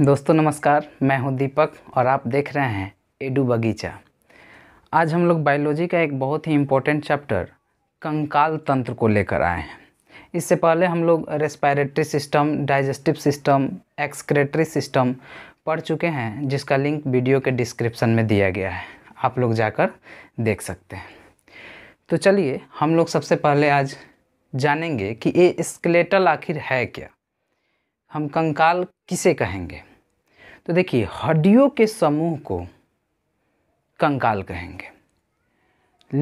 दोस्तों नमस्कार मैं हूं दीपक और आप देख रहे हैं एडू बगीचा आज हम लोग बायोलॉजी का एक बहुत ही इम्पोर्टेंट चैप्टर कंकाल तंत्र को लेकर आए हैं इससे पहले हम लोग respiratory system digestive system excretory system पढ़ चुके हैं जिसका लिंक वीडियो के डिस्क्रिप्शन में दिया गया है आप लोग जाकर देख सकते हैं तो चलिए हम लोग सबसे पहले आज जानेंगे कि ये स्केलेटल आखिर है क्या हम कंकाल किसे कहेंगे तो देखिए हड्डियों के समूह को कंकाल कहेंगे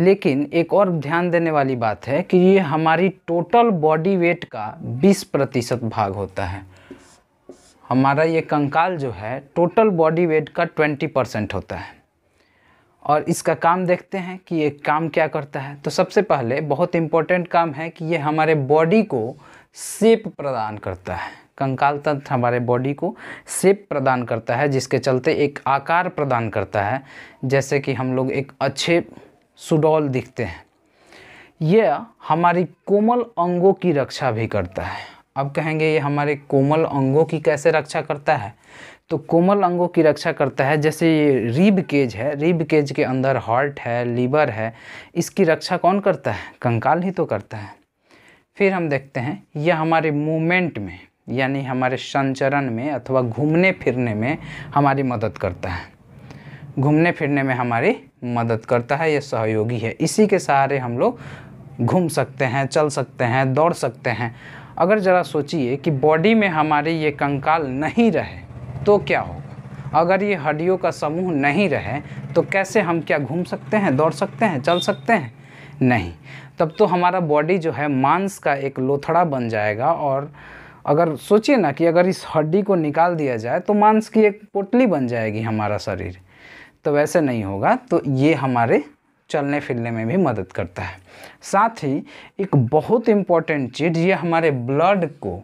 लेकिन एक और ध्यान देने वाली बात है कि ये हमारी टोटल बॉडी वेट का 20 प्रतिशत भाग होता है हमारा ये कंकाल जो है टोटल बॉडी वेट का 20 परसेंट होता है और इसका काम देखते हैं कि ये काम क्या करता है तो सबसे पहले बहुत इम्पोर्टेंट काम है कि ये हमारे बॉडी को सेप प्रदान करता है कंकाल तंत्र हमारे बॉडी को शेप प्रदान करता है जिसके चलते एक आकार प्रदान करता है जैसे कि हम लोग एक अच्छे सुडौल दिखते हैं यह हमारी कोमल अंगों की रक्षा भी करता है अब कहेंगे ये हमारे कोमल अंगों की कैसे रक्षा करता है तो कोमल अंगों की रक्षा करता है जैसे ये रीब केज है रीब केज के अंदर हार्ट है लीवर है इसकी रक्षा कौन करता है कंकाल ही तो करता है फिर हम देखते हैं यह हमारे मूवमेंट में यानी हमारे संचरण में अथवा घूमने फिरने में हमारी मदद करता है घूमने फिरने में हमारी मदद करता है यह सहयोगी है इसी के सहारे हम लोग घूम सकते हैं चल सकते हैं दौड़ सकते हैं अगर ज़रा सोचिए कि बॉडी में हमारे ये कंकाल नहीं रहे तो क्या होगा अगर ये हड्डियों का समूह नहीं रहे तो कैसे हम क्या घूम सकते हैं दौड़ सकते हैं चल सकते हैं नहीं तब तो हमारा बॉडी जो है मांस का एक लोथड़ा बन जाएगा और अगर सोचिए ना कि अगर इस हड्डी को निकाल दिया जाए तो मांस की एक पोटली बन जाएगी हमारा शरीर तो वैसे नहीं होगा तो ये हमारे चलने फिरने में भी मदद करता है साथ ही एक बहुत इम्पॉर्टेंट चीज़ ये हमारे ब्लड को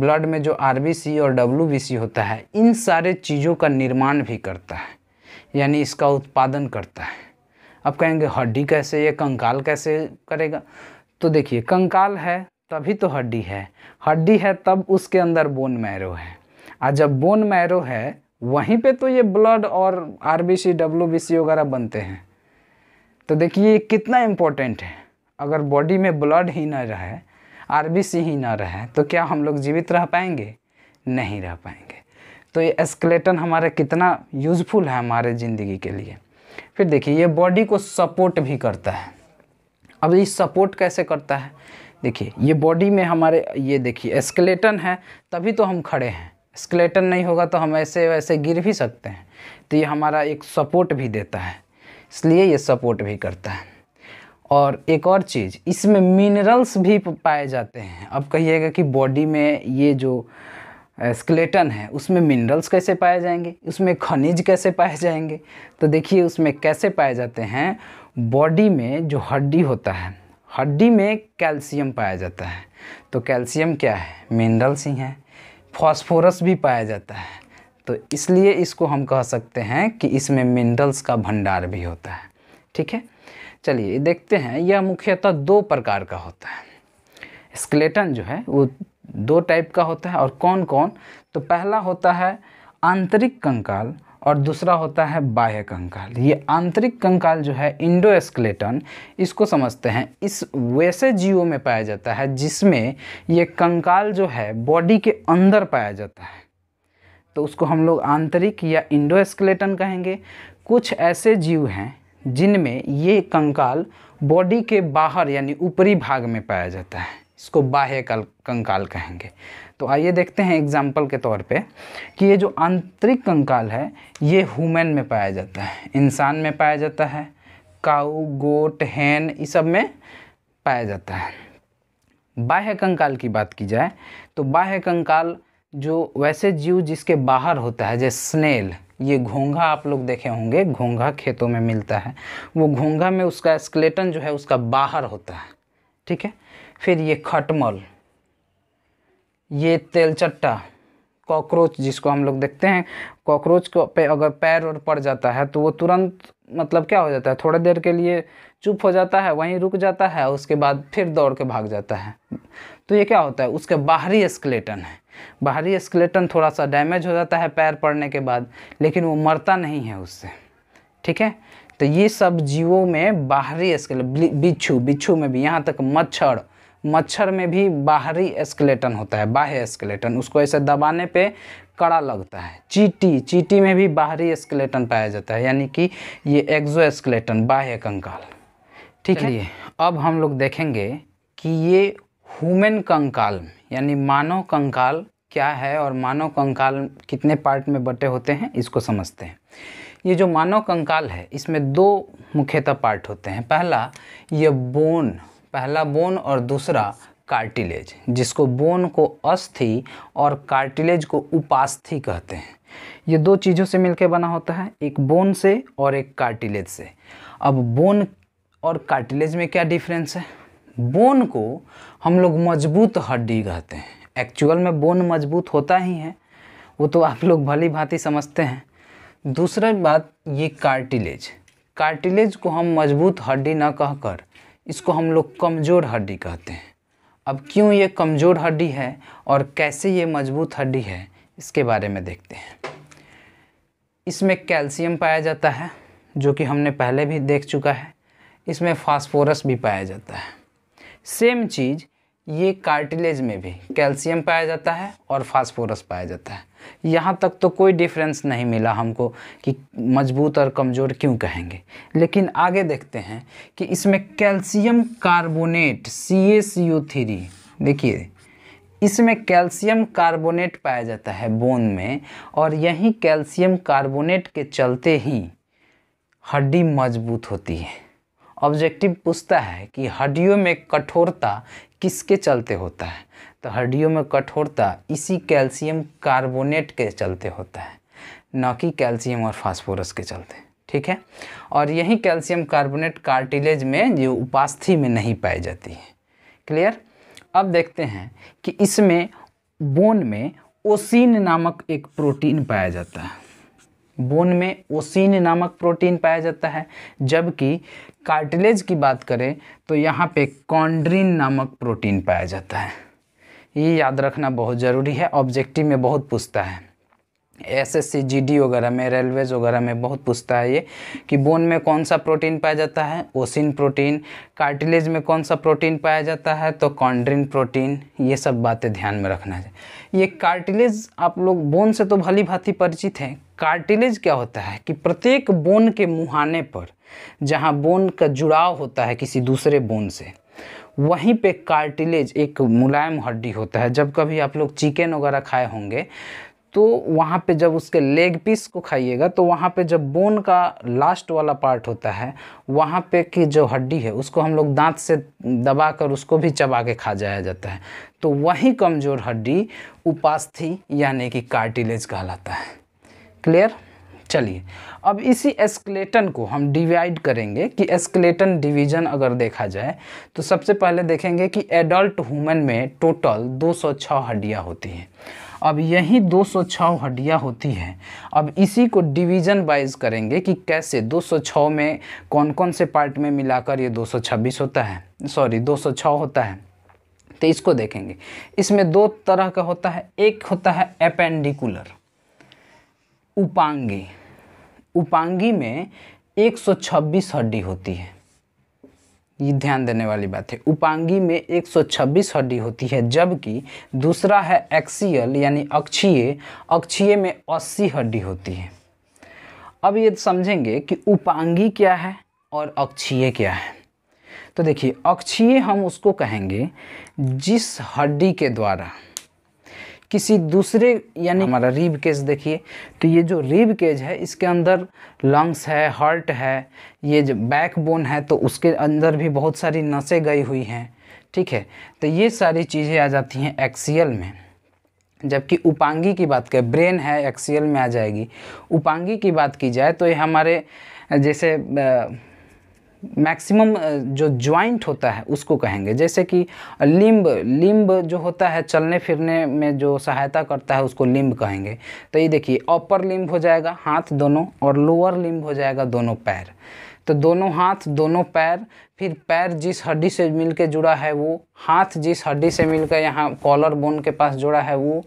ब्लड में जो आर और डब्ल्यू होता है इन सारे चीज़ों का निर्माण भी करता है यानी इसका उत्पादन करता है अब कहेंगे हड्डी कैसे या कंकाल कैसे करेगा तो देखिए कंकाल है तभी तो हड्डी है हड्डी है तब उसके अंदर बोन मैरो है और जब बोन मैरो है वहीं पे तो ये ब्लड और R B C W B C वगैरह बनते हैं तो देखिए ये कितना इम्पोर्टेंट है अगर बॉडी में ब्लड ही ना रहे आर बी सी ही ना रहे तो क्या हम लोग जीवित रह पाएंगे नहीं रह पाएंगे तो ये एस्केलेटन हमारे कितना यूज़फुल है हमारे ज़िंदगी के लिए फिर देखिए ये बॉडी को सपोर्ट भी करता है अब ये सपोर्ट कैसे करता है देखिए ये बॉडी में हमारे ये देखिए एस्केलेटन है तभी तो हम खड़े हैं स्केलेटन नहीं होगा तो हम ऐसे वैसे गिर भी सकते हैं तो ये हमारा एक सपोर्ट भी देता है इसलिए ये सपोर्ट भी करता है और एक और चीज़ इसमें मिनरल्स भी पाए जाते हैं अब कहिएगा कि बॉडी में ये जो स्केलेटन है उसमें मिनरल्स कैसे पाए जाएंगे उसमें खनिज कैसे पाए जाएंगे तो देखिए उसमें कैसे पाए जाते हैं बॉडी में जो हड्डी होता है हड्डी में कैल्शियम पाया जाता है तो कैल्शियम क्या है मिनरल्स ही हैं फॉस्फोरस भी पाया जाता है तो इसलिए इसको हम कह सकते हैं कि इसमें मिनरल्स का भंडार भी होता है ठीक है चलिए देखते हैं यह मुख्यतः दो प्रकार का होता है स्केलेटन जो है वो दो टाइप का होता है और कौन कौन तो पहला होता है आंतरिक कंकाल और दूसरा होता है बाह्य कंकाल ये आंतरिक कंकाल जो है इंडो एस्केलेटन इसको समझते हैं इस वैसे जीवों में पाया जाता है जिसमें ये कंकाल जो है बॉडी के अंदर पाया जाता है तो उसको हम लोग आंतरिक या इंडो एस्केलेटन कहेंगे कुछ ऐसे जीव हैं जिनमें ये कंकाल बॉडी के बाहर यानी ऊपरी भाग में पाया जाता है इसको बाह्य कंकाल कहेंगे तो आइए देखते हैं एग्जाम्पल के तौर पे कि ये जो आंतरिक कंकाल है ये ह्यूमन में पाया जाता है इंसान में पाया जाता है काऊ गोट हैन इस सब में पाया जाता है बाह्य कंकाल की बात की जाए तो बाह्य कंकाल जो वैसे जीव जिसके बाहर होता है जैसे स्नेल ये घोंघा आप लोग देखे होंगे घोंघा खेतों में मिलता है वो घोंघा में उसका स्केलेटन जो है उसका बाहर होता है ठीक है फिर ये खटमल ये तेलचट्टा कॉकरोच जिसको हम लोग देखते हैं कॉकरोच को पे अगर पैर और पड़ जाता है तो वो तुरंत मतलब क्या हो जाता है थोड़ी देर के लिए चुप हो जाता है वहीं रुक जाता है उसके बाद फिर दौड़ के भाग जाता है तो ये क्या होता है उसके बाहरी स्केलेटन है बाहरी स्केलेटन थोड़ा सा डैमेज हो जाता है पैर पड़ने के बाद लेकिन वो मरता नहीं है उससे ठीक है तो ये सब जीवों में बाहरी स्केलेट बिच्छू बिच्छू में भी यहाँ तक मच्छर मच्छर में भी बाहरी एस्केलेटन होता है बाह्य एस्केलेटन उसको ऐसे दबाने पे कड़ा लगता है चीटी चीटी में भी बाहरी एस्केलेटन पाया जाता है यानी कि ये एक्जो एस्केलेटन बाह्य कंकाल ठीक है अब हम लोग देखेंगे कि ये ह्यूमन कंकाल यानी मानव कंकाल क्या है और मानव कंकाल कितने पार्ट में बटे होते हैं इसको समझते हैं ये जो मानव कंकाल है इसमें दो मुख्यतः पार्ट होते हैं पहला ये बोन पहला बोन और दूसरा कार्टिलेज जिसको बोन को अस्थि और कार्टिलेज को उपास्थि कहते हैं ये दो चीज़ों से मिलकर बना होता है एक बोन से और एक कार्टिलेज से अब बोन और कार्टिलेज में क्या डिफरेंस है बोन को हम लोग मजबूत हड्डी कहते हैं एक्चुअल में बोन मजबूत होता ही है वो तो आप लोग भली भांति समझते हैं दूसरा बात ये कार्टिलेज कार्टिलेज को हम मजबूत हड्डी ना कहकर इसको हम लोग कमज़ोर हड्डी कहते हैं अब क्यों ये कमज़ोर हड्डी है और कैसे ये मजबूत हड्डी है इसके बारे में देखते हैं इसमें कैल्शियम पाया जाता है जो कि हमने पहले भी देख चुका है इसमें फास्फोरस भी पाया जाता है सेम चीज़ ये कार्टिलेज में भी कैल्शियम पाया जाता है और फास्फोरस पाया जाता है यहाँ तक तो कोई डिफरेंस नहीं मिला हमको कि मजबूत और कमज़ोर क्यों कहेंगे लेकिन आगे देखते हैं कि इसमें calcium carbonate C A C U three देखिए इसमें कैल्शियम कार्बोनेट पाया जाता है बोन में और यही कैल्शियम कार्बोनेट के चलते ही हड्डी मजबूत होती है ऑब्जेक्टिव पूछता है कि हड्डियों में कठोरता किसके चलते होता है तो हड्डियों में कठोरता इसी कैल्शियम कार्बोनेट के चलते होता है न कि कैल्शियम और फास्फोरस के चलते ठीक है और यही कैल्शियम कार्बोनेट कार्टिलेज में जो उपास्थि में नहीं पाई जाती है क्लियर अब देखते हैं कि इसमें बोन में ओसिन नामक एक प्रोटीन पाया जाता है बोन में ओसिन नामक प्रोटीन पाया जाता है जबकि कार्टिलेज की बात करें तो यहाँ पे कॉन्ड्रीन नामक प्रोटीन पाया जाता है ये याद रखना बहुत ज़रूरी है ऑब्जेक्टिव में बहुत पूछता है S S C G D वगैरह में रेलवेज वगैरह में बहुत पूछता है ये कि बोन में कौन सा प्रोटीन पाया जाता है ओसिन प्रोटीन कार्टिलेज में कौन सा प्रोटीन पाया जाता है तो कॉन्ड्रिन प्रोटीन ये सब बातें ध्यान में रखना है ये कार्टिलेज आप लोग बोन से तो भली भांति परिचित हैं कार्टिलेज क्या होता है कि प्रत्येक बोन के मुहाने पर जहाँ बोन का जुड़ाव होता है किसी दूसरे बोन से वहीं पे कार्टिलेज एक मुलायम हड्डी होता है जब कभी आप लोग चिकन वगैरह खाए होंगे तो वहाँ पे जब उसके लेग पीस को खाइएगा तो वहाँ पे जब बोन का लास्ट वाला पार्ट होता है वहाँ पे की जो हड्डी है उसको हम लोग दांत से दबा कर उसको भी चबा के खा जाया जाता है तो वही कमज़ोर हड्डी उपास्थि यानी कि कार्टिलेज कहलाता है क्लियर चलिए अब इसी एस्केलेटन को हम डिवाइड करेंगे कि एस्केलेटन डिवीजन अगर देखा जाए तो सबसे पहले देखेंगे कि एडल्ट हुमन में टोटल 206 हड्डियाँ होती हैं अब यही 206 हड्डियाँ होती हैं अब इसी को डिवीजन वाइज करेंगे कि कैसे 206 में कौन कौन से पार्ट में मिलाकर ये 226 होता है सॉरी 206 होता है तो इसको देखेंगे इसमें दो तरह का होता है एक होता है अपेंडिकुलर उपांगी उपांगी में 126 हड्डी होती है ये ध्यान देने वाली बात है उपांगी में 126 हड्डी होती है जबकि दूसरा है एक्सियल यानी अक्षीय अक्षीय में 80 हड्डी होती है अब ये समझेंगे कि उपांगी क्या है और अक्षीय क्या है तो देखिए अक्षीय हम उसको कहेंगे जिस हड्डी के द्वारा किसी दूसरे यानी हमारा रीब केज देखिए तो ये जो रीब केज है इसके अंदर लंग्स है हार्ट है ये जो बैक बोन है तो उसके अंदर भी बहुत सारी नसें गई हुई हैं ठीक है तो ये सारी चीज़ें आ जाती हैं एक्सियल में जबकि उपांगी की बात करें ब्रेन है एक्सियल में आ जाएगी उपांगी की बात की जाए तो ये हमारे जैसे मैक्सिमम जो ज्वाइंट होता है उसको कहेंगे जैसे कि लिम्ब लिम्ब जो होता है चलने फिरने में जो सहायता करता है उसको लिम्ब कहेंगे तो ये देखिए अपर लिम्ब हो जाएगा हाथ दोनों और लोअर लिम्ब हो जाएगा दोनों पैर तो दोनों हाथ दोनों पैर फिर पैर जिस हड्डी से मिलके जुड़ा है वो हाथ जिस हड्डी से मिलकर यहाँ कॉलर बोन के पास जुड़ा है वो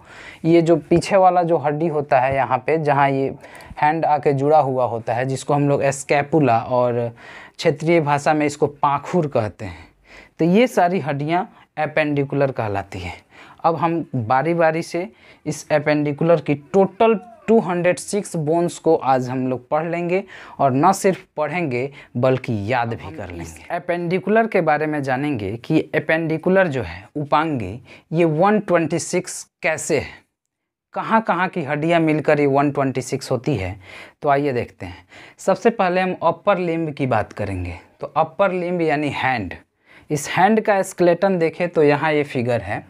ये जो पीछे वाला जो हड्डी होता है यहाँ पे जहाँ ये हैंड आके जुड़ा हुआ होता है जिसको हम लोग स्कैपुला और क्षेत्रीय भाषा में इसको पाखुर कहते हैं तो ये सारी हड्डियाँ एपेंडिकुलर कहलाती है अब हम बारी बारी से इस एपेंडिकुलर की टोटल 206 बोन्स को आज हम लोग पढ़ लेंगे और न सिर्फ पढ़ेंगे बल्कि याद भी कर लेंगे एपेंडिकुलर के बारे में जानेंगे कि एपेंडिकुलर जो है उपांगी ये 126 कैसे है कहाँ कहाँ की हड्डियाँ मिलकर ये 126 होती है तो आइए देखते हैं सबसे पहले हम अपर लिम्ब की बात करेंगे तो अपर लिम्ब यानी हैंड इस हैंड का स्केलेटन देखें तो यहाँ ये फिगर है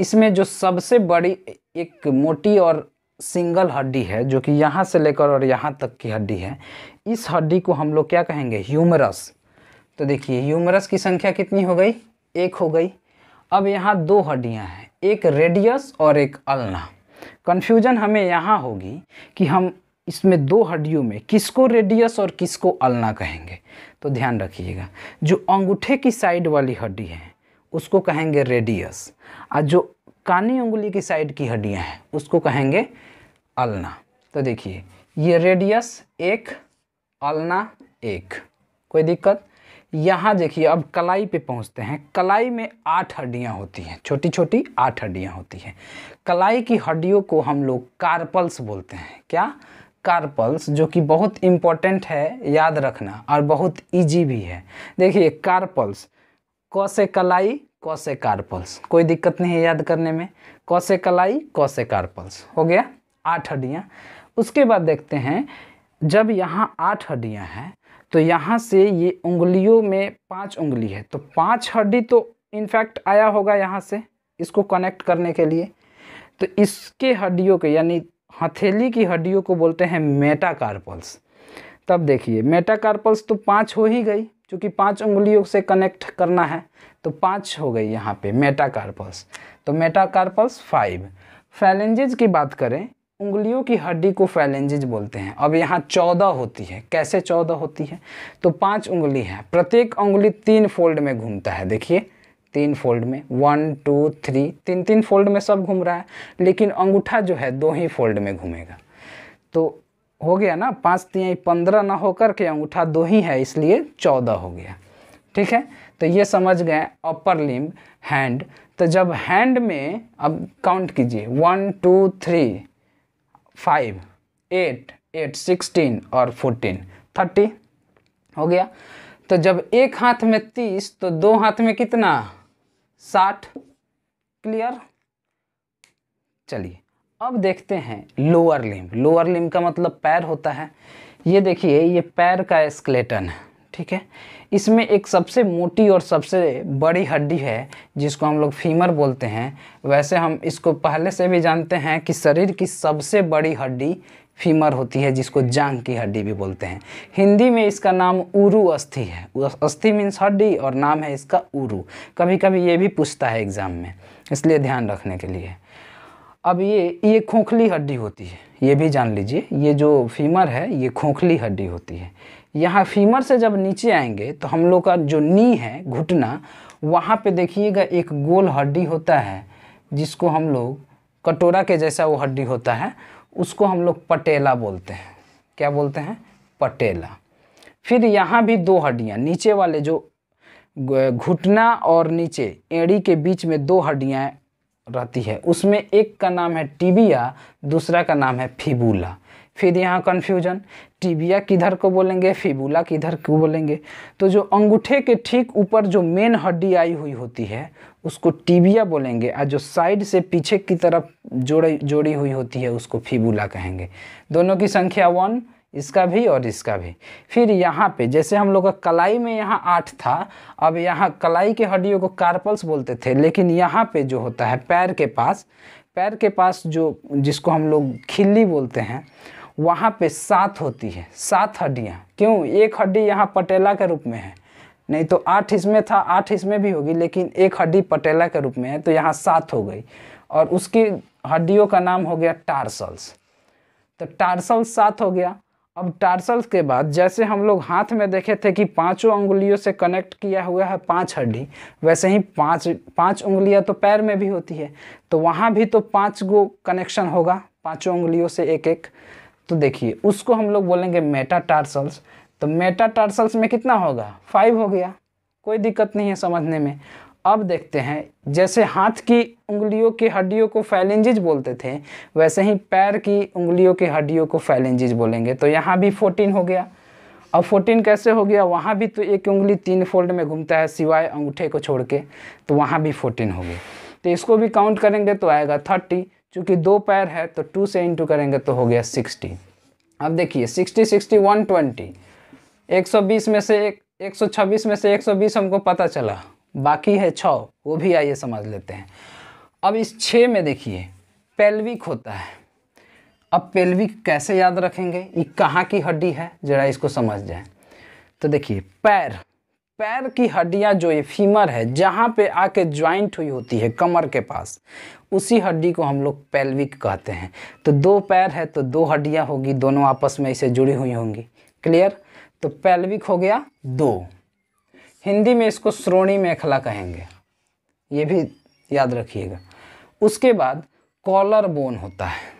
इसमें जो सबसे बड़ी एक मोटी और सिंगल हड्डी है जो कि यहाँ से लेकर और यहाँ तक की हड्डी है इस हड्डी को हम लोग क्या कहेंगे ह्यूमरस तो देखिए ह्यूमरस की संख्या कितनी हो गई एक हो गई अब यहाँ दो हड्डियाँ हैं एक रेडियस और एक अल्ना कन्फ्यूजन हमें यहाँ होगी कि हम इसमें दो हड्डियों में किसको रेडियस और किसको अलना कहेंगे तो ध्यान रखिएगा जो अंगूठे की साइड वाली हड्डी है उसको कहेंगे रेडियस और जो कानी उंगली की साइड की हड्डियाँ हैं उसको कहेंगे अलना तो देखिए ये रेडियस एक अलना एक कोई दिक्कत यहाँ देखिए अब कलाई पे पहुँचते हैं कलाई में आठ हड्डियाँ होती हैं छोटी छोटी आठ हड्डियाँ होती हैं कलाई की हड्डियों को हम लोग कार्पल्स बोलते हैं क्या कार्पल्स जो कि बहुत इम्पॉर्टेंट है याद रखना और बहुत इजी भी है देखिए कार्पल्स कौसे कलाई कौसे कार्पल्स कोई दिक्कत नहीं है याद करने में कौसे कलाई कौसे कार्पल्स हो गया आठ हड्डियाँ उसके बाद देखते हैं जब यहाँ आठ हड्डियाँ हैं तो यहाँ से ये उंगलियों में पांच उंगली है तो पांच हड्डी तो इनफैक्ट आया होगा यहाँ से इसको कनेक्ट करने के लिए तो इसके हड्डियों के यानी हथेली की हड्डियों को बोलते हैं मेटाकार्पल्स तब देखिए मेटाकार्पल्स तो पाँच हो ही गई क्योंकि पांच उंगलियों से कनेक्ट करना है तो पाँच हो गई यहाँ पे मेटाकार्पल्स तो मेटाकार्पल्स फाइव फैलेंजेज की बात करें उंगलियों की हड्डी को फैलेंजिज बोलते हैं अब यहाँ चौदह होती है कैसे चौदह होती है तो पांच उंगली है प्रत्येक उंगली तीन फोल्ड में घूमता है देखिए तीन फोल्ड में वन टू थ्री तीन तीन फोल्ड में सब घूम रहा है लेकिन अंगूठा जो है दो ही फोल्ड में घूमेगा तो हो गया ना पाँच तीन पंद्रह ना होकर के अंगूठा दो ही है इसलिए चौदह हो गया ठीक है तो ये समझ गए अपर लिम्ब हैंड तो जब हैंड में अब काउंट कीजिए one two three five eight eight sixteen और फोर्टीन थर्टी हो गया तो जब एक हाथ में तीस तो दो हाथ में कितना साठ क्लियर चलिए अब देखते हैं लोअर लिम लोअर लिम का मतलब पैर होता है ये देखिए ये पैर का स्केलेटन है ठीक है इसमें एक सबसे मोटी और सबसे बड़ी हड्डी है जिसको हम लोग फीमर बोलते हैं वैसे हम इसको पहले से भी जानते हैं कि शरीर की सबसे बड़ी हड्डी फीमर होती है जिसको जांग की हड्डी भी बोलते हैं हिंदी में इसका नाम उरु अस्थि है अस्थि मीन्स हड्डी और नाम है इसका उरु कभी कभी ये भी पूछता है एग्ज़ाम में इसलिए ध्यान रखने के लिए अब ये ये खोखली हड्डी होती है ये भी जान लीजिए ये जो फीमर है ये खोखली हड्डी होती है यहाँ फीमर से जब नीचे आएंगे तो हम लोग का जो नी है घुटना वहाँ पे देखिएगा एक गोल हड्डी होता है जिसको हम लोग कटोरा के जैसा वो हड्डी होता है उसको हम लोग पटेला बोलते हैं क्या बोलते हैं पटेला फिर यहाँ भी दो हड्डियाँ नीचे वाले जो घुटना और नीचे एड़ी के बीच में दो हड्डियाँ रहती है उसमें एक का नाम है टिबिया दूसरा का नाम है फिबूला फिर यहाँ कन्फ्यूजन टिबिया किधर को बोलेंगे फिबुला किधर को बोलेंगे तो जो अंगूठे के ठीक ऊपर जो मेन हड्डी आई हुई होती है उसको टिबिया बोलेंगे और जो साइड से पीछे की तरफ जोड़ी जोड़ी हुई होती है उसको फिबुला कहेंगे दोनों की संख्या वन इसका भी और इसका भी फिर यहाँ पे जैसे हम लोग का कलाई में यहाँ आठ था अब यहाँ कलाई के हड्डियों को कार्पल्स बोलते थे लेकिन यहाँ पे जो होता है पैर के पास पैर के पास जो जिसको हम लोग खिल्ली बोलते हैं वहाँ पे सात होती है सात हड्डियाँ क्यों एक हड्डी यहाँ पटेला के रूप में है नहीं तो आठ इसमें था आठ इसमें भी होगी लेकिन एक हड्डी पटेला के रूप में है तो यहाँ सात हो गई और उसकी हड्डियों का नाम हो गया टार्सल्स तो टार्सल्स सात हो गया अब टार्सल्स के बाद जैसे हम लोग हाथ में देखे थे कि पांचों उंगलियों से कनेक्ट किया हुआ है पांच हड्डी वैसे ही पांच पांच उंगलियां तो पैर में भी होती है तो वहाँ भी तो पांच गो कनेक्शन होगा पांचों उंगलियों से एक एक तो देखिए उसको हम लोग बोलेंगे मेटा टार्सल्स तो मेटा टार्सल्स में कितना होगा फाइव हो गया कोई दिक्कत नहीं है समझने में अब देखते हैं जैसे हाथ की उंगलियों की हड्डियों को फैलेंजिज बोलते थे वैसे ही पैर की उंगलियों के हड्डियों को फैलेंजिज बोलेंगे तो यहाँ भी फोर्टीन हो गया अब फोर्टीन कैसे हो गया वहाँ भी तो एक उंगली तीन फोल्ड में घूमता है सिवाय अंगूठे को छोड़ के तो वहाँ भी फोर्टीन हो गया तो इसको भी काउंट करेंगे तो आएगा थर्टी चूँकि दो पैर है तो टू से इंटू करेंगे तो हो गया सिक्सटी अब देखिए सिक्सटी सिक्सटी वन ट्वेंटी एक सौ बीस में से एक एक सौ छब्बीस में से एक सौ बीस हमको पता चला बाकी है छ वो भी आइए समझ लेते हैं अब इस छः में देखिए पेल्विक होता है अब पेल्विक कैसे याद रखेंगे ये कहाँ की हड्डी है जरा इसको समझ जाए तो देखिए पैर पैर की हड्डियां जो ये फीमर है जहाँ पे आके ज्वाइंट हुई होती है कमर के पास उसी हड्डी को हम लोग पैल्विक कहते हैं तो दो पैर है तो दो हड्डियां होगी दोनों आपस में इसे जुड़ी हुई होंगी क्लियर तो पैल्विक हो गया दो हिंदी में इसको श्रोणी मेखला कहेंगे ये भी याद रखिएगा उसके बाद कॉलर बोन होता है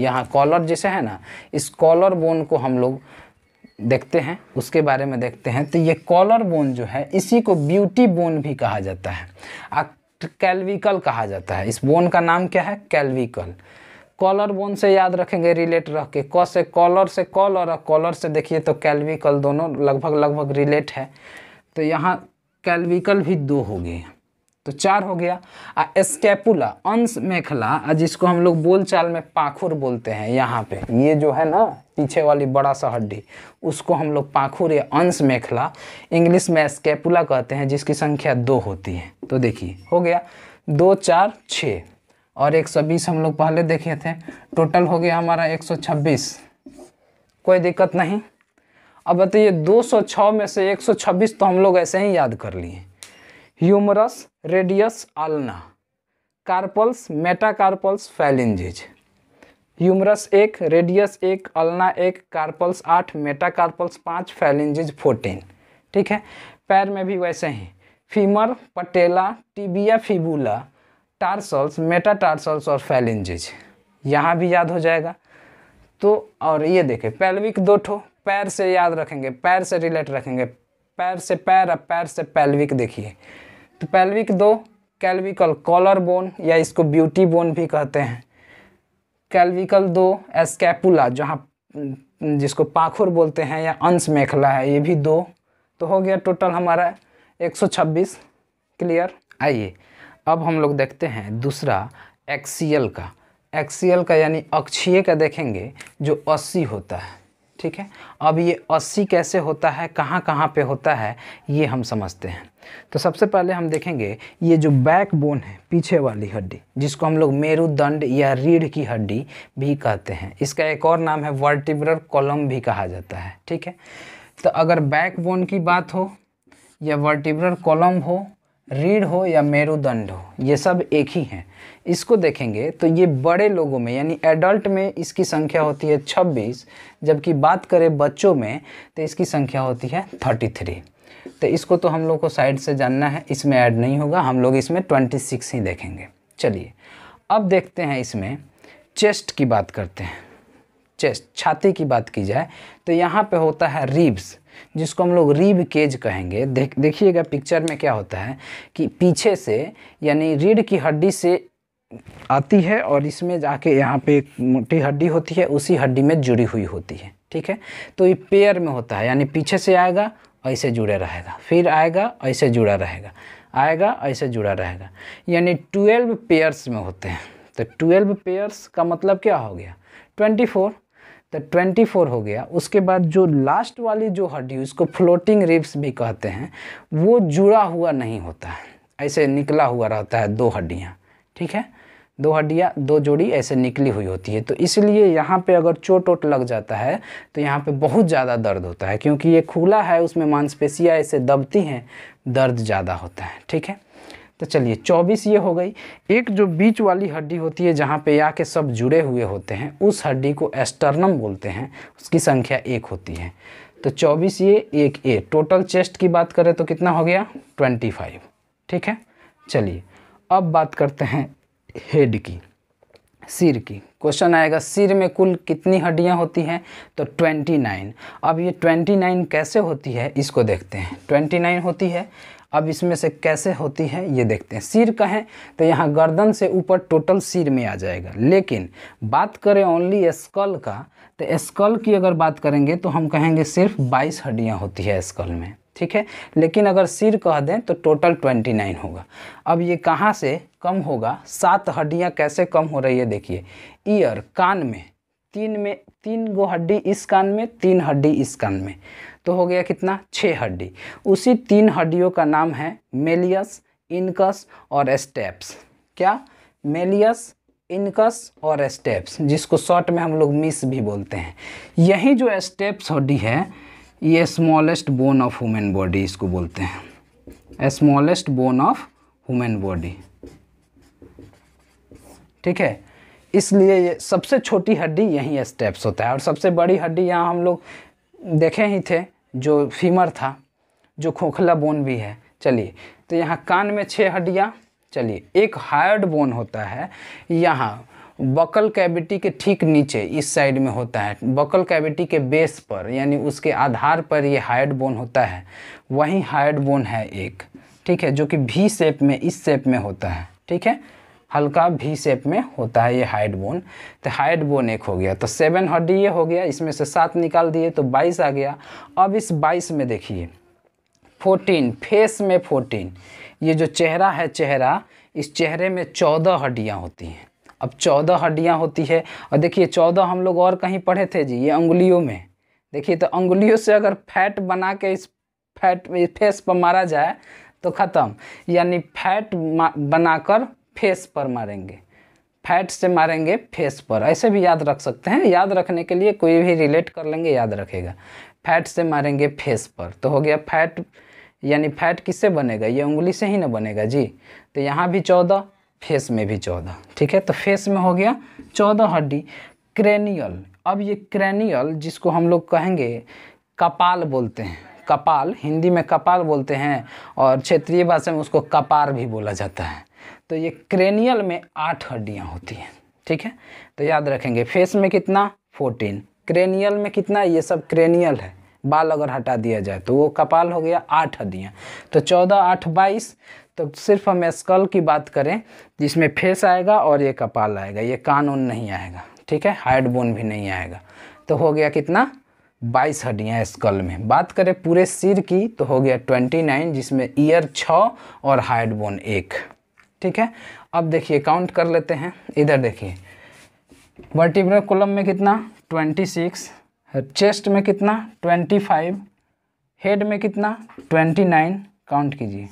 यहाँ कॉलर जैसे है ना इस कॉलर बोन को हम लोग देखते हैं उसके बारे में देखते हैं तो ये कॉलर बोन जो है इसी को ब्यूटी बोन भी कहा जाता है कैलविकल कहा जाता है इस बोन का नाम क्या है कैलविकल कॉलर बोन से याद रखेंगे रिलेट रख के क से कॉलर से कॉल और कॉलर से देखिए तो कैलविकल दोनों लगभग लगभग रिलेट है तो यहाँ कैलविकल भी दो हो गए तो चार हो गया आ स्कैपुला अंश मेखला जिसको हम लोग बोलचाल में पाखुर बोलते हैं यहाँ पे ये जो है ना पीछे वाली बड़ा सा हड्डी उसको हम लोग पाखुर या अंश मेखला इंग्लिश में स्केपुला कहते हैं जिसकी संख्या दो होती है तो देखिए हो गया दो चार छः और एक सौ बीस हम लोग पहले देखे थे टोटल हो गया हमारा एक सौ छब्बीस कोई दिक्कत नहीं अब बताइए दो सौ छः में से एक सौ छब्बीस तो हम लोग ऐसे ही याद कर लिए humerus radius ulna carpals metacarpals phalanges humerus एक रेडियस एक अल्ना एक कार्पल्स आठ मेटा कार्पल्स पाँच फैलेंजिज फोर्टीन ठीक है पैर में भी वैसे ही femur patella tibia fibula tarsals tarsals और फैलेंजिज यहाँ भी याद हो जाएगा तो और ये देखें पैल्विक दो ठो पैर से याद रखेंगे पैर से रिलेट रखेंगे पैर से पैर और पैर से पैल्विक देखिए तो पैल्विक दो कैल्विकल कॉलर बोन या इसको ब्यूटी बोन भी कहते हैं कैल्विकल दो एस्कैपुला जहाँ जिसको पाखुर बोलते हैं या अंश मेखला है ये भी दो तो हो गया टोटल हमारा 126 क्लियर आइए अब हम लोग देखते हैं दूसरा एक्सीएल का एक्सीएल का यानी अक्षीय का देखेंगे जो 80 होता है ठीक है अब ये 80 कैसे होता है कहाँ कहाँ पे होता है ये हम समझते हैं तो सबसे पहले हम देखेंगे ये जो बैक बोन है पीछे वाली हड्डी जिसको हम लोग मेरुदंड या रीढ़ की हड्डी भी कहते हैं इसका एक और नाम है वर्टिब्रल कॉलम भी कहा जाता है ठीक है तो अगर बैक बोन की बात हो या वर्टिब्रल कॉलम हो रीढ़ हो या मेरुदंड हो ये सब एक ही हैं इसको देखेंगे तो ये बड़े लोगों में यानी एडल्ट में इसकी संख्या होती है 26 जबकि बात करें बच्चों में तो इसकी संख्या होती है 33 तो इसको तो हम लोग को साइड से जानना है इसमें ऐड नहीं होगा हम लोग इसमें ट्वेंटी सिक्स ही देखेंगे चलिए अब देखते हैं इसमें चेस्ट की बात करते हैं चेस्ट छाती की बात की जाए तो यहाँ पे होता है रिब्स जिसको हम लोग रीब केज कहेंगे देख देखिएगा पिक्चर में क्या होता है कि पीछे से यानी रीढ़ की हड्डी से आती है और इसमें जाके यहाँ पे एक मोटी हड्डी होती है उसी हड्डी में जुड़ी हुई होती है ठीक है तो ये पेयर में होता है यानी पीछे से आएगा ऐसे जुड़े रहेगा फिर आएगा ऐसे जुड़ा रहेगा आएगा ऐसे जुड़ा रहेगा यानी ट्वेल्व पेयर्स में होते हैं तो ट्वेल्व पेयर्स का मतलब क्या हो गया ट्वेंटी फोर तो ट्वेंटी फोर हो गया उसके बाद जो लास्ट वाली जो हड्डी उसको फ्लोटिंग रिप्स भी कहते हैं वो जुड़ा हुआ नहीं होता है ऐसे निकला हुआ रहता है दो हड्डियाँ ठीक है दो हड्डियाँ दो जोड़ी ऐसे निकली हुई होती है तो इसलिए यहाँ पे अगर चोट वोट लग जाता है तो यहाँ पे बहुत ज़्यादा दर्द होता है क्योंकि ये खुला है उसमें मांसपेशियाँ ऐसे दबती हैं दर्द ज़्यादा होता है ठीक है तो चलिए चौबीस ये हो गई एक जो बीच वाली हड्डी होती है जहाँ पे या के सब जुड़े हुए होते हैं उस हड्डी को एस्टर्नम बोलते हैं उसकी संख्या एक होती है तो चौबीस ये एक ए टोटल चेस्ट की बात करें तो कितना हो गया ट्वेंटी फाइव ठीक है चलिए अब बात करते हैं हेड की सिर की क्वेश्चन आएगा सिर में कुल कितनी हड्डियां होती हैं तो 29 अब ये 29 कैसे होती है इसको देखते हैं 29 होती है अब इसमें से कैसे होती है ये देखते हैं सिर कहें तो यहाँ गर्दन से ऊपर टोटल सिर में आ जाएगा लेकिन बात करें ओनली स्कल का तो स्कल की अगर बात करेंगे तो हम कहेंगे सिर्फ 22 हड्डियाँ होती है स्कल में ठीक है लेकिन अगर सिर कह दें तो टोटल ट्वेंटी नाइन होगा अब ये कहाँ से कम होगा सात हड्डियाँ कैसे कम हो रही है देखिए ईयर कान में तीन में तीन गो हड्डी इस कान में तीन हड्डी इस कान में तो हो गया कितना छः हड्डी उसी तीन हड्डियों का नाम है मेलियस इनकस और स्टेप्स क्या मेलियस इनकस और स्टेप्स जिसको शॉर्ट में हम लोग मिस भी बोलते हैं यही जो स्टेप्स हड्डी है ये smallest bone of human body इसको बोलते हैं smallest bone of human body ठीक है इसलिए ये सबसे छोटी हड्डी यहीं स्टेप्स होता है और सबसे बड़ी हड्डी यहाँ हम लोग देखे ही थे जो फीमर था जो खोखला बोन भी है चलिए तो यहाँ कान में छः हड्डियाँ चलिए एक हायर्ड बोन होता है यहाँ बकल कैविटी के ठीक नीचे इस साइड में होता है बकल कैविटी के बेस पर यानी उसके आधार पर ये हाइड बोन होता है वहीं हाइड बोन है एक ठीक है जो कि भी शेप में इस शेप में होता है ठीक है हल्का भी शेप में होता है ये हाइड बोन तो हाइड बोन एक हो गया तो सेवन हड्डी ये हो गया इसमें से सात निकाल दिए तो बाईस आ गया अब इस बाईस में देखिए फोर्टीन फेस में फोर्टीन ये जो चेहरा है चेहरा इस चेहरे में चौदह हड्डियाँ होती हैं अब चौदह हड्डियाँ होती है और देखिए चौदह हम लोग और कहीं पढ़े थे जी ये अंगुलियों में देखिए तो अंगुलियों से अगर फैट बना के इस फैट फेस पर मारा जाए तो ख़त्म यानी फैट बनाकर फेस पर मारेंगे फैट से मारेंगे फेस पर ऐसे भी याद रख सकते हैं याद रखने के लिए कोई भी रिलेट कर लेंगे याद रखेगा फैट से मारेंगे फेस पर तो हो गया फैट यानी फैट किससे बनेगा ये उंगली से ही ना बनेगा जी तो यहाँ भी चौदह फेस में भी चौदह ठीक है तो फेस में हो गया चौदह हड्डी क्रेनियल अब ये क्रेनियल जिसको हम लोग कहेंगे कपाल बोलते हैं कपाल हिंदी में कपाल बोलते हैं और क्षेत्रीय भाषा में उसको कपार भी बोला जाता है तो ये क्रेनियल में आठ हड्डियाँ होती हैं ठीक है तो याद रखेंगे फेस में कितना फोर्टीन क्रेनियल में कितना ये सब क्रेनियल है बाल अगर हटा दिया जाए तो वो कपाल हो गया आठ हड्डियाँ तो चौदह आठ बाईस तो सिर्फ हम स्कल की बात करें जिसमें फेस आएगा और ये कपाल आएगा ये कान उन नहीं आएगा ठीक है हाइड बोन भी नहीं आएगा तो हो गया कितना बाईस हड्डियाँ स्कल में बात करें पूरे सिर की तो हो गया ट्वेंटी नाइन जिसमें ईयर छः और हाइड बोन एक ठीक है अब देखिए काउंट कर लेते हैं इधर देखिए वर्टिब्रल कोलम में कितना ट्वेंटी सिक्स चेस्ट में कितना ट्वेंटी फाइव हेड में कितना ट्वेंटी नाइन काउंट कीजिए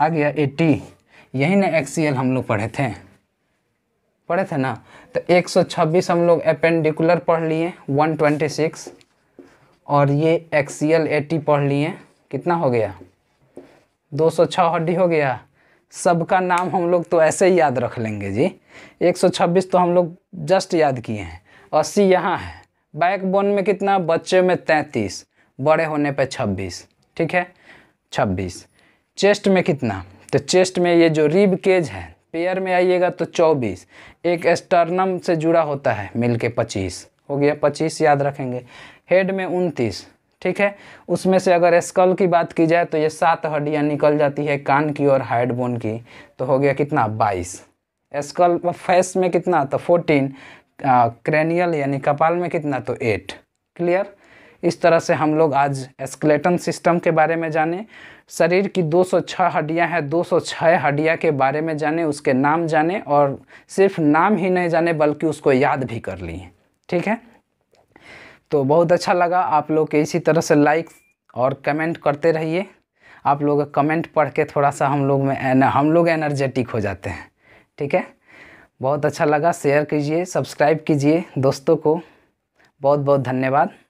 आ गया एटी यही ना एक्स हम लोग पढ़े थे पढ़े थे ना तो 126 हम लोग अपेंडिकुलर पढ़ लिए 126 और ये ए 80 पढ़ लिए कितना हो गया 206 हड्डी हो गया सबका नाम हम लोग तो ऐसे ही याद रख लेंगे जी 126 तो हम लोग जस्ट याद किए हैं अस्सी यहाँ है बैक बोन में कितना बच्चे में 33 बड़े होने पे 26 ठीक है 26 चेस्ट में कितना तो चेस्ट में ये जो रिब केज है पेयर में आइएगा तो चौबीस एक एस्टर्नम से जुड़ा होता है मिल के पच्चीस हो गया पच्चीस याद रखेंगे हेड में उनतीस ठीक है उसमें से अगर स्कल की बात की जाए तो ये सात हड्डियाँ निकल जाती है कान की और हाइड बोन की तो हो गया कितना बाईस स्कल फेस में कितना तो फोर्टीन क्रैनियल यानी कपाल में कितना तो एट क्लियर इस तरह से हम लोग आज एस्केलेटन सिस्टम के बारे में जाने शरीर की 206 हड्डियां हैं 206 हड्डियां के बारे में जाने उसके नाम जाने और सिर्फ नाम ही नहीं जाने बल्कि उसको याद भी कर लिए ठीक है तो बहुत अच्छा लगा आप लोग के इसी तरह से लाइक और कमेंट करते रहिए आप लोग कमेंट पढ़ के थोड़ा सा हम लोग में हम लोग एनर्जेटिक हो जाते हैं ठीक है बहुत अच्छा लगा शेयर कीजिए सब्सक्राइब कीजिए दोस्तों को बहुत बहुत धन्यवाद